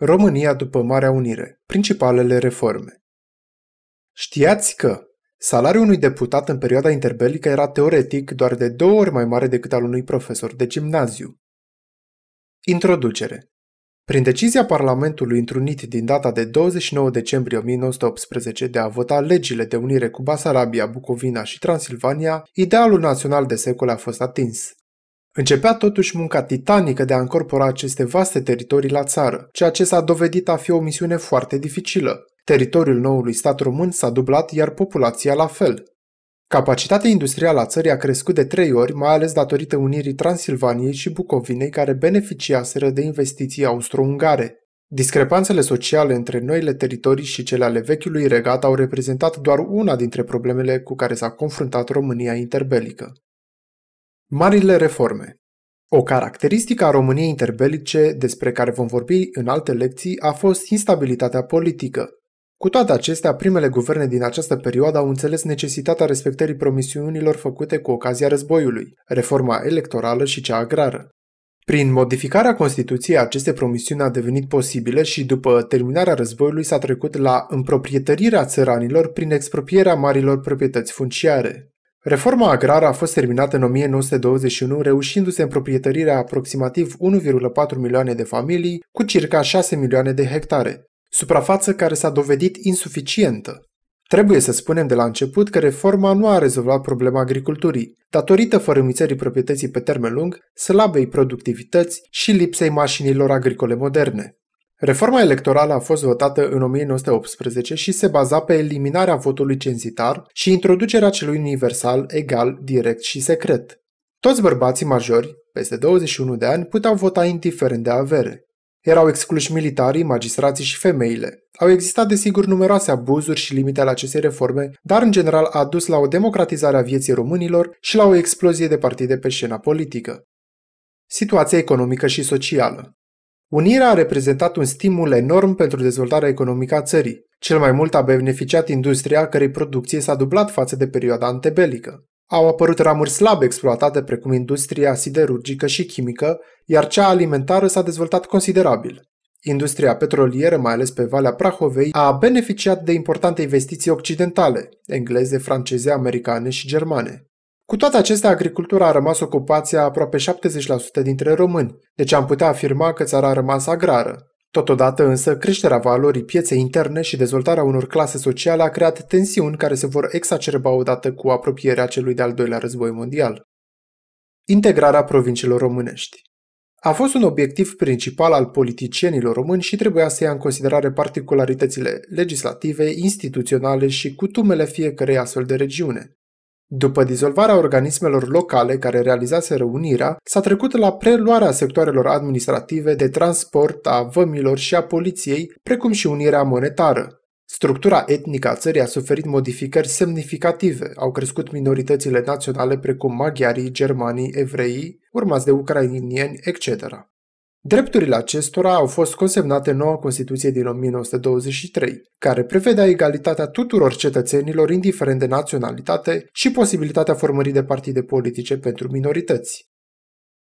România după Marea Unire. Principalele reforme. Știați că salariul unui deputat în perioada interbelică era teoretic doar de două ori mai mare decât al unui profesor de gimnaziu. Introducere. Prin decizia Parlamentului întrunit din data de 29 decembrie 1918 de a vota legile de unire cu Basarabia, Bucovina și Transilvania, idealul național de secol a fost atins. Începea totuși munca titanică de a încorpora aceste vaste teritorii la țară, ceea ce s-a dovedit a fi o misiune foarte dificilă. Teritoriul noului stat român s-a dublat, iar populația la fel. Capacitatea industrială a țării a crescut de trei ori, mai ales datorită unirii Transilvaniei și Bucovinei, care beneficiaseră de investiții austro-ungare. Discrepanțele sociale între noile teritorii și cele ale vechiului regat au reprezentat doar una dintre problemele cu care s-a confruntat România interbelică. Marile reforme O caracteristică a României interbelice, despre care vom vorbi în alte lecții, a fost instabilitatea politică. Cu toate acestea, primele guverne din această perioadă au înțeles necesitatea respectării promisiunilor făcute cu ocazia războiului, reforma electorală și cea agrară. Prin modificarea Constituției, aceste promisiuni au devenit posibile și după terminarea războiului s-a trecut la împroprietărirea țăranilor prin expropierea marilor proprietăți funciare. Reforma agrară a fost terminată în 1921, reușindu-se în proprietărirea aproximativ 1,4 milioane de familii cu circa 6 milioane de hectare, suprafață care s-a dovedit insuficientă. Trebuie să spunem de la început că reforma nu a rezolvat problema agriculturii, datorită fărâmițării proprietății pe termen lung, slabei productivități și lipsei mașinilor agricole moderne. Reforma electorală a fost votată în 1918 și se baza pe eliminarea votului cenzitar și introducerea celui universal, egal, direct și secret. Toți bărbații majori, peste 21 de ani, puteau vota indiferent de avere. Erau excluși militarii, magistrații și femeile. Au existat desigur numeroase abuzuri și limite ale acestei reforme, dar în general a dus la o democratizare a vieții românilor și la o explozie de partide pe scena politică. Situația economică și socială Unirea a reprezentat un stimul enorm pentru dezvoltarea economică a țării. Cel mai mult a beneficiat industria cărei producție s-a dublat față de perioada antebelică. Au apărut ramuri slab exploatate precum industria siderurgică și chimică, iar cea alimentară s-a dezvoltat considerabil. Industria petrolieră, mai ales pe Valea Prahovei, a beneficiat de importante investiții occidentale, engleze, franceze, americane și germane. Cu toate acestea, agricultura a rămas ocupația aproape 70% dintre români, deci am putea afirma că țara a rămas agrară. Totodată însă, creșterea valorii pieței interne și dezvoltarea unor clase sociale a creat tensiuni care se vor exacerba odată cu apropierea celui de-al doilea război mondial. Integrarea provinciilor românești a fost un obiectiv principal al politicienilor români și trebuia să ia în considerare particularitățile legislative, instituționale și cutumele fiecărei astfel de regiune. După dizolvarea organismelor locale care realizaseră unirea, s-a trecut la preluarea sectoarelor administrative de transport a vămilor și a poliției, precum și unirea monetară. Structura etnică a țării a suferit modificări semnificative, au crescut minoritățile naționale precum maghiarii, germanii, evreii, urmați de ucrainieni, etc. Drepturile acestora au fost consemnate în noua Constituție din 1923, care prevedea egalitatea tuturor cetățenilor indiferent de naționalitate și posibilitatea formării de partide politice pentru minorități.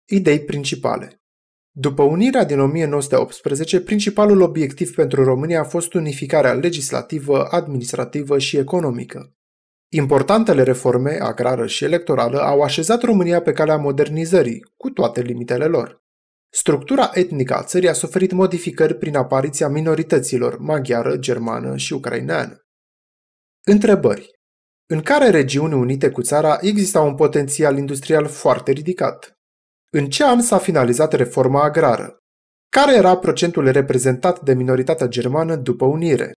Idei principale după unirea din 1918, principalul obiectiv pentru România a fost unificarea legislativă, administrativă și economică. Importantele reforme agrară și electorală au așezat România pe calea modernizării, cu toate limitele lor. Structura etnică a țării a suferit modificări prin apariția minorităților maghiară, germană și ucraineană. Întrebări. În care regiuni unite cu țara exista un potențial industrial foarte ridicat? În ce an s-a finalizat reforma agrară? Care era procentul reprezentat de minoritatea germană după unire?